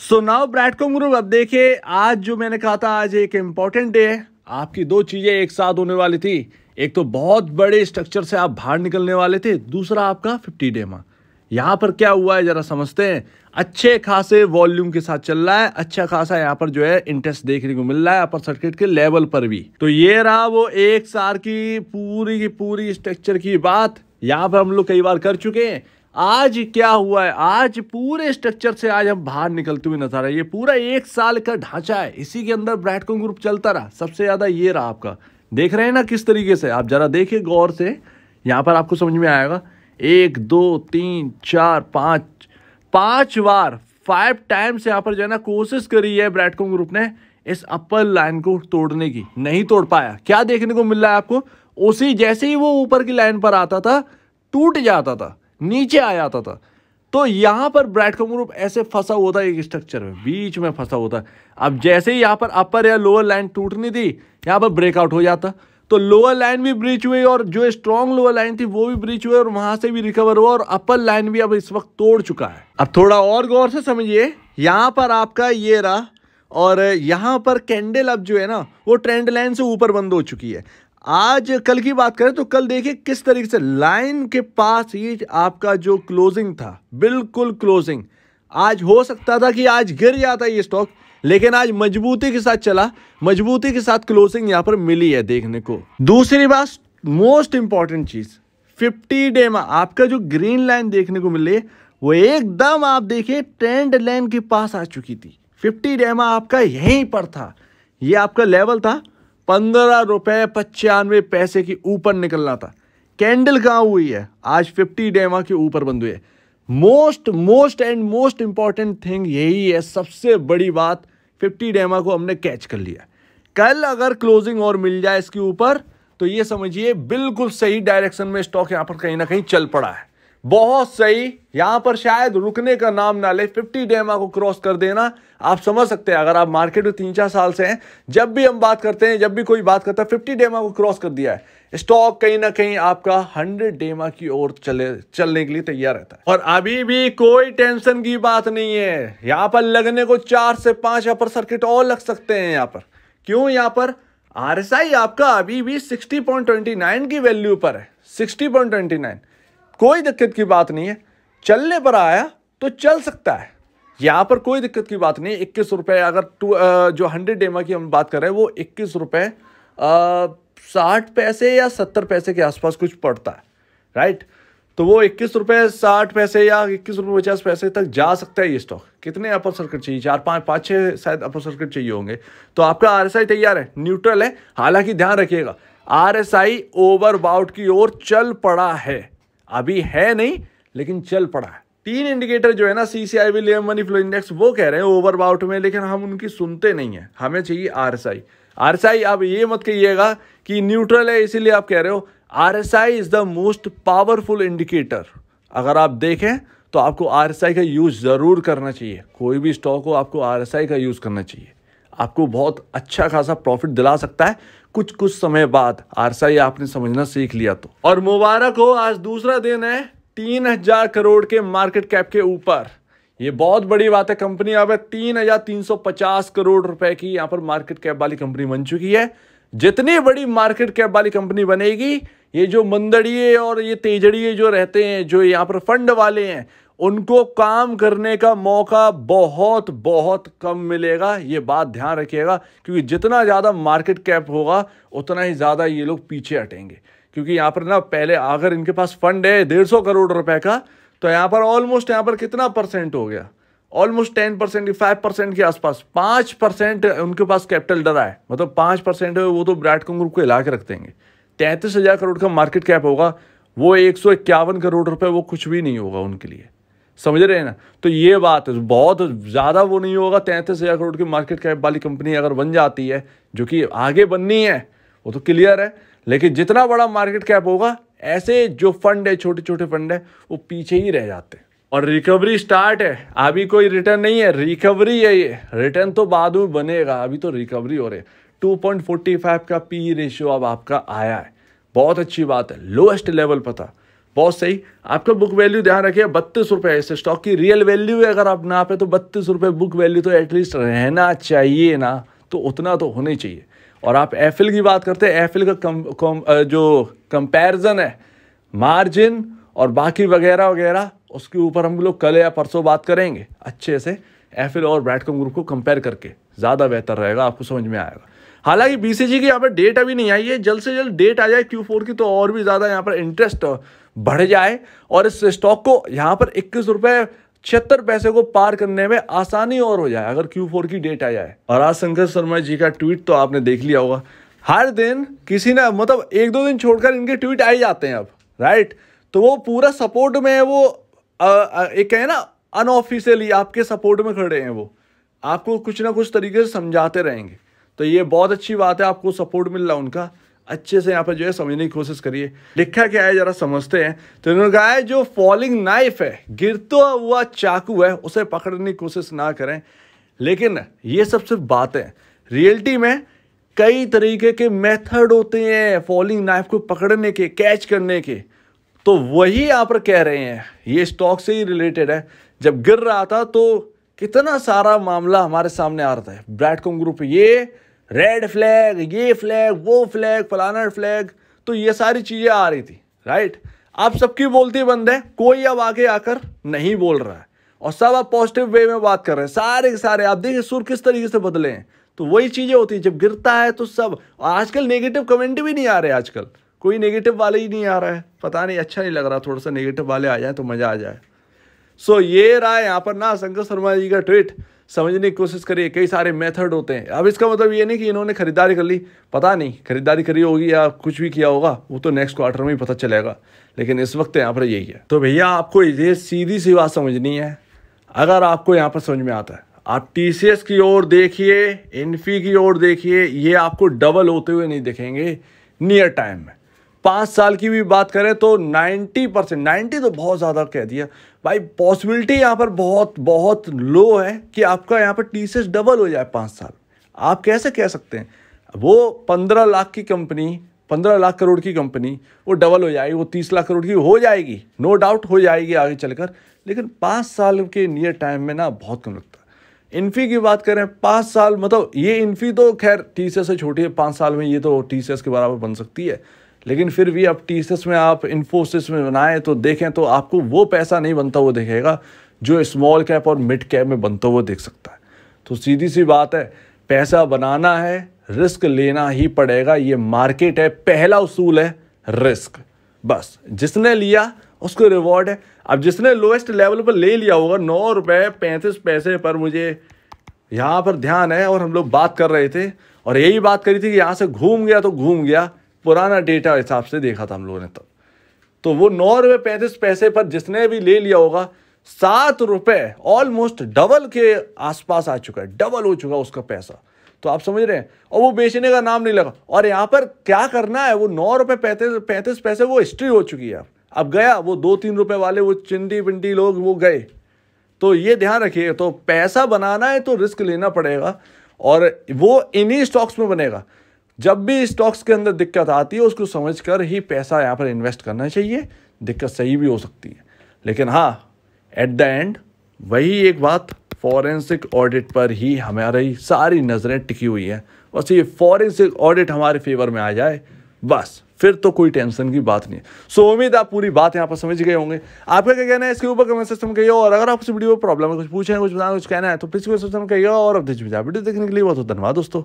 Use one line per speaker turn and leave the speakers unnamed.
so now ब्रैडकॉम group अब देखिए आज जो मैंने कहा था आज एक इम्पॉर्टेंट डे है आपकी दो चीज़ें एक साथ होने वाली थी एक तो बहुत बड़े स्ट्रक्चर से आप बाहर निकलने वाले थे दूसरा आपका फिफ्टी डे मा यहाँ पर क्या हुआ है ज़रा समझते हैं अच्छे खासे वॉल्यूम के साथ चल रहा है अच्छा खासा यहाँ पर जो है इंटरेस्ट देखने को मिल रहा है अपर सर्किट के लेवल पर भी तो ये रहा वो एक साल की पूरी की पूरी स्ट्रक्चर की बात यहाँ पर हम लोग कई बार कर चुके हैं आज क्या हुआ है आज पूरे स्ट्रक्चर से आज हम बाहर निकलते हुए नजर आए ये पूरा एक साल का ढांचा है इसी के अंदर ब्रैडकॉन ग्रुप चलता रहा सबसे ज़्यादा ये रहा आपका देख रहे हैं ना किस तरीके से आप ज़रा देखिए गौर से यहाँ पर आपको समझ में आएगा एक दो तीन चार पाँच पाँच बार फाइव टाइम्स से यहाँ पर जो है ना कोशिश करी है ब्रैडकॉम ग्रुप ने इस अपर लाइन को तोड़ने की नहीं तोड़ पाया क्या देखने को मिल रहा है आपको उसी जैसे ही वो ऊपर की लाइन पर आता था टूट जाता था नीचे आ जाता था तो यहां पर ब्रैड का ग्रुप ऐसे फंसा हुआ था एक स्ट्रक्चर में बीच में फंसा हुआ था अब जैसे ही यहां पर अपर या लोअर लाइन टूटनी थी यहां पर ब्रेकआउट हो जाता तो लोअर लाइन भी ब्रीच हुई और जो स्ट्रॉन्ग लोअर लाइन थी वो भी ब्रीच हुई और वहां से भी रिकवर हुआ और अपर लाइन भी अब इस वक्त तोड़ चुका है अब थोड़ा और गौर से समझिए यहां पर आपका ये रहा और यहाँ पर कैंडल अब जो है ना वो ट्रेंड लाइन से ऊपर बंद हो चुकी है आज कल की बात करें तो कल देखिए किस तरीके से लाइन के पास ही आपका जो क्लोजिंग था बिल्कुल क्लोजिंग आज हो सकता था कि आज गिर जाता ये स्टॉक लेकिन आज मजबूती के साथ चला मजबूती के साथ क्लोजिंग यहाँ पर मिली है देखने को दूसरी बात मोस्ट इंपॉर्टेंट चीज 50 डे में आपका जो ग्रीन लाइन देखने को मिली वो एकदम आप देखिए ट्रेंड लाइन के पास आ चुकी थी 50 डे में आपका यहीं पर था ये आपका लेवल था पंद्रह रुपये पचानवे पैसे के ऊपर निकलना था कैंडल कहाँ हुई है आज फिफ्टी डेमा के ऊपर बंद हुई है most most and most important thing यही है सबसे बड़ी बात फिफ्टी डेमा को हमने कैच कर लिया कल अगर क्लोजिंग और मिल जाए इसके ऊपर तो ये समझिए बिल्कुल सही डायरेक्शन में स्टॉक यहाँ पर कहीं ना कहीं चल पड़ा है बहुत सही यहाँ पर शायद रुकने का नाम ना ले फिफ्टी डेमा को क्रॉस कर देना आप समझ सकते हैं अगर आप मार्केट में तीन चार साल से हैं जब भी हम बात करते हैं जब भी कोई बात करता है फिफ्टी डेमा को क्रॉस कर दिया है स्टॉक कहीं ना कहीं आपका हंड्रेड डेमा की ओर चले चलने के लिए तैयार रहता है और अभी भी कोई टेंशन की बात नहीं है यहाँ पर लगने को चार से पांच अपर सर्किट और लग सकते हैं यहाँ पर क्यों यहाँ पर आर आपका अभी भी सिक्सटी की वैल्यू पर है सिक्सटी कोई दिक्कत की बात नहीं है चलने पर आया तो चल सकता है यहाँ पर कोई दिक्कत की बात नहीं इक्कीस रुपये अगर टू जो हंड्रेड डेमा की हम बात कर रहे हैं वो इक्कीस रुपये साठ पैसे या सत्तर पैसे के आसपास कुछ पड़ता है राइट तो वो इक्कीस रुपये साठ पैसे या इक्कीस रुपये पचास पैसे तक जा सकता है ये स्टॉक कितने अपर सर्किट चाहिए चार पाँच पाँच छः शायद अपर सर्किट चाहिए होंगे तो आपका आर तैयार है न्यूट्रल है हालांकि ध्यान रखिएगा R S I overbought की ओर चल पड़ा है अभी है नहीं लेकिन चल पड़ा है तीन इंडिकेटर जो है ना सी सी आई बी लेम मनी फ्लो इंडेक्स वो कह रहे हैं ओवर बाउट में लेकिन हम उनकी सुनते नहीं हैं हमें चाहिए R S I R S I आप ये मत कहिएगा कि न्यूट्रल है इसीलिए आप कह रहे हो R S I is the most powerful indicator अगर आप देखें तो आपको आर एस आई का यूज़ ज़रूर करना चाहिए कोई भी स्टॉक हो आपको आर एस आई का यूज़ करना चाहिए आपको बहुत अच्छा खासा प्रॉफिट दिला सकता है कुछ कुछ समय बाद आर एस आई आपने समझना सीख लिया तो और मुबारक हो आज दूसरा दिन है तीन हजार करोड़ के मार्केट कैप के ऊपर ये बहुत बड़ी बात है कंपनी यहाँ तीन हजार तीन सौ पचास करोड़ रुपए की यहाँ पर मार्केट कैप वाली कंपनी बन चुकी है जितनी बड़ी मार्केट कैप वाली कंपनी बनेगी ये जो मंदड़िए और ये तेजड़िए जो रहते हैं जो यहाँ पर फंड वाले हैं उनको काम करने का मौका बहुत बहुत कम मिलेगा ये बात ध्यान रखिएगा क्योंकि जितना ज़्यादा मार्केट कैप होगा उतना ही ज़्यादा ये लोग पीछे हटेंगे क्योंकि यहाँ पर ना पहले अगर इनके पास फंड है डेढ़ सौ करोड़ रुपए का तो यहाँ पर ऑलमोस्ट यहाँ पर कितना परसेंट हो गया almost ten percent five percent के आसपास पाँच परसेंट उनके पास कैपिटल डरा है मतलब पाँच परसेंट वो तो ब्रैड कॉम ग्रुप को हिला के रख देंगे तैंतीस हज़ार करोड़ का मार्केट कैप होगा वो एक सौ इक्यावन करोड़ रुपए वो कुछ भी नहीं होगा उनके लिए समझ रहे हैं ना तो ये बात है बहुत ज़्यादा वो नहीं होगा तैंतीस हज़ार करोड़ की मार्केट कैप वाली कंपनी अगर बन जाती है जो कि आगे बननी है वो तो क्लियर है लेकिन जितना बड़ा मार्केट कैप होगा ऐसे जो फंड है छोटे छोटे फंड है वो पीछे ही रह जाते हैं और रिकवरी स्टार्ट है अभी कोई रिटर्न नहीं है रिकवरी है ये रिटर्न तो बाद में बनेगा अभी तो रिकवरी हो रही है 2.45 का पी रेशियो अब आपका आया है बहुत अच्छी बात है लोएस्ट लेवल पता बहुत सही आपका बुक वैल्यू ध्यान रखिए बत्तीस रुपये इस स्टॉक की रियल वैल्यू है अगर आप पे तो बत्तीस रुपये बुक वैल्यू तो एटलीस्ट रहना चाहिए ना तो उतना तो ही चाहिए और आप एफ की बात करते हैं एफ का कम, कम, जो कंपैरिजन है मार्जिन और बाकी वगैरह वगैरह उसके ऊपर हम लोग कल या परसों बात करेंगे अच्छे से एफ और ब्रैडकॉम ग्रुप को कंपेयर करके ज़्यादा बेहतर रहेगा आपको समझ में आएगा हालांकि जी की यहाँ पर डेट अभी नहीं आई है जल्द से जल्द डेट आ जाए क्यू फोर की तो और भी ज़्यादा यहाँ पर इंटरेस्ट बढ़ जाए और इस स्टॉक को यहाँ पर इक्कीस रुपये छिहत्तर पैसे को पार करने में आसानी और हो जाए अगर क्यू फोर की डेट आ जाए और आज शंकर शर्मा जी का ट्वीट तो आपने देख लिया होगा हर दिन किसी ना मतलब एक दो दिन छोड़कर इनके ट्वीट आ ही जाते हैं अब राइट तो वो पूरा सपोर्ट में वो आ, आ, एक कहें ना अनऑफिशियली आपके सपोर्ट में खड़े हैं वो आपको कुछ ना कुछ तरीके से समझाते रहेंगे तो ये बहुत अच्छी बात है आपको सपोर्ट मिल रहा उनका अच्छे से यहाँ पर जो है समझने की कोशिश करिए लिखा क्या है जरा समझते हैं तो इन्होंने कहा है जो फॉलिंग नाइफ है गिरता हुआ चाकू है उसे पकड़ने की कोशिश ना करें लेकिन ये सब सिर्फ बातें रियलिटी में कई तरीके के मेथड होते हैं फॉलिंग नाइफ को पकड़ने के कैच करने के तो वही यहाँ पर कह रहे हैं ये स्टॉक से ही रिलेटेड है जब गिर रहा था तो कितना सारा मामला हमारे सामने आ रहा था ब्रैडकॉम ग्रुप ये रेड फ्लैग ये फ्लैग वो फ्लैग फलाना फ्लैग तो ये सारी चीज़ें आ रही थी राइट आप सबकी बोलती बंद है कोई अब आगे आकर नहीं बोल रहा है और सब आप पॉजिटिव वे में बात कर रहे हैं सारे के सारे आप देखिए सुर किस तरीके से बदले हैं तो वही चीज़ें होती है जब गिरता है तो सब आजकल नेगेटिव कमेंट भी नहीं आ रहे आजकल कोई नेगेटिव वाले ही नहीं आ रहा है पता नहीं अच्छा नहीं लग रहा थोड़ा सा नेगेटिव वाले आ जाए तो मज़ा आ जाए सो so, ये रहा है यहाँ पर ना शंकर शर्मा जी का ट्वीट समझने की कोशिश करिए कई सारे मेथड होते हैं अब इसका मतलब ये नहीं कि इन्होंने खरीदारी कर ली पता नहीं खरीदारी करी होगी या कुछ भी किया होगा वो तो नेक्स्ट क्वार्टर में ही पता चलेगा लेकिन इस वक्त यहाँ पर यही है तो भैया आपको ये सीधी सी बात समझनी है अगर आपको यहाँ पर समझ में आता है आप टी की ओर देखिए इन्फी की ओर देखिए ये आपको डबल होते हुए नहीं दिखेंगे नियर टाइम में पाँच साल की भी बात करें तो 90 परसेंट नाइन्टी तो बहुत ज़्यादा कह दिया भाई पॉसिबिलिटी यहाँ पर बहुत बहुत लो है कि आपका यहाँ पर टी डबल हो जाए पाँच साल आप कैसे कह सकते हैं वो पंद्रह लाख की कंपनी पंद्रह लाख करोड़ की कंपनी वो डबल हो जाएगी वो तीस लाख करोड़ की हो जाएगी नो डाउट हो जाएगी आगे चलकर लेकिन पाँच साल के नियर टाइम में ना बहुत कम लगता है इन्फी की बात करें पाँच साल मतलब ये इन्फी तो खैर टी से छोटी है पाँच साल में ये तो टी के बराबर बन सकती है लेकिन फिर भी आप टी में आप इन्फोसिस में बनाएं तो देखें तो आपको वो पैसा नहीं बनता हुआ दिखेगा जो स्मॉल कैप और मिड कैप में बनता हुआ देख सकता है तो सीधी सी बात है पैसा बनाना है रिस्क लेना ही पड़ेगा ये मार्केट है पहला उसूल है रिस्क बस जिसने लिया उसको रिवॉर्ड है अब जिसने लोएस्ट लेवल पर ले लिया होगा नौ रुपये पैंतीस पैसे पर मुझे यहाँ पर ध्यान है और हम लोग बात कर रहे थे और यही बात करी थी कि यहाँ से घूम गया तो घूम गया पुराना डेटा हिसाब से देखा था हम लोगों ने तब तो वो नौ रुपये पैंतीस पैसे पर जिसने भी ले लिया होगा सात रुपये ऑलमोस्ट डबल के आसपास आ चुका है डबल हो चुका उसका पैसा तो आप समझ रहे हैं और वो बेचने का नाम नहीं लगा और यहाँ पर क्या करना है वो नौ रुपये पैंतीस पैंतीस पैसे वो हिस्ट्री हो चुकी है अब गया वो दो तीन रुपये वाले वो चिंडी बिंडी लोग वो गए तो ये ध्यान रखिए तो पैसा बनाना है तो रिस्क लेना पड़ेगा और वो इन्हीं स्टॉक्स में बनेगा जब भी स्टॉक्स के अंदर दिक्कत आती है उसको समझकर ही पैसा यहाँ पर इन्वेस्ट करना चाहिए दिक्कत सही भी हो सकती है लेकिन हाँ एट द एंड वही एक बात फॉरेंसिक ऑडिट पर ही हमारी सारी नज़रें टिकी हुई हैं बस ये फॉरेंसिक ऑडिट हमारे फेवर में आ जाए बस फिर तो कोई टेंशन की बात नहीं है सो उम्मीद आप पूरी बात यहाँ पर समझ गए होंगे आपका क्या कहना है इसके ऊपर कमेंट सिस्टम कही कहिए और अगर आपको वीडियो में प्रॉब्लम है कुछ पूछे कुछ बताए कुछ कहना है तो प्लीज़ कमेंट सिस्टम कहिए और अब वीडियो देखने के लिए बहुत तो बहुत धन्यवाद दोस्तों